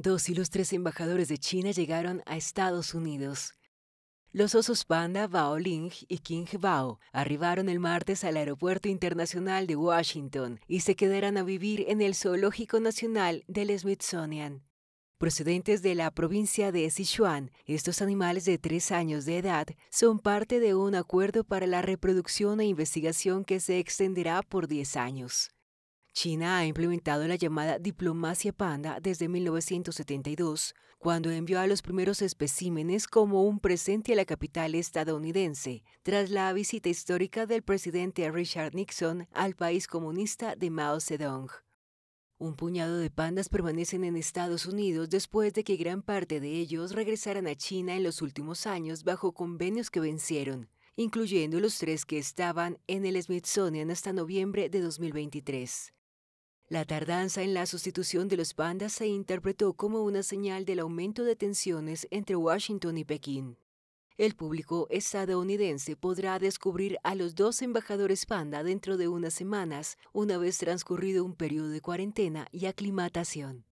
Dos ilustres embajadores de China llegaron a Estados Unidos. Los osos panda Bao Ling y King Bao arribaron el martes al Aeropuerto Internacional de Washington y se quedarán a vivir en el Zoológico Nacional del Smithsonian. Procedentes de la provincia de Sichuan, estos animales de tres años de edad son parte de un acuerdo para la reproducción e investigación que se extenderá por 10 años. China ha implementado la llamada diplomacia panda desde 1972, cuando envió a los primeros especímenes como un presente a la capital estadounidense, tras la visita histórica del presidente Richard Nixon al país comunista de Mao Zedong. Un puñado de pandas permanecen en Estados Unidos después de que gran parte de ellos regresaran a China en los últimos años bajo convenios que vencieron, incluyendo los tres que estaban en el Smithsonian hasta noviembre de 2023. La tardanza en la sustitución de los pandas se interpretó como una señal del aumento de tensiones entre Washington y Pekín. El público estadounidense podrá descubrir a los dos embajadores panda dentro de unas semanas, una vez transcurrido un periodo de cuarentena y aclimatación.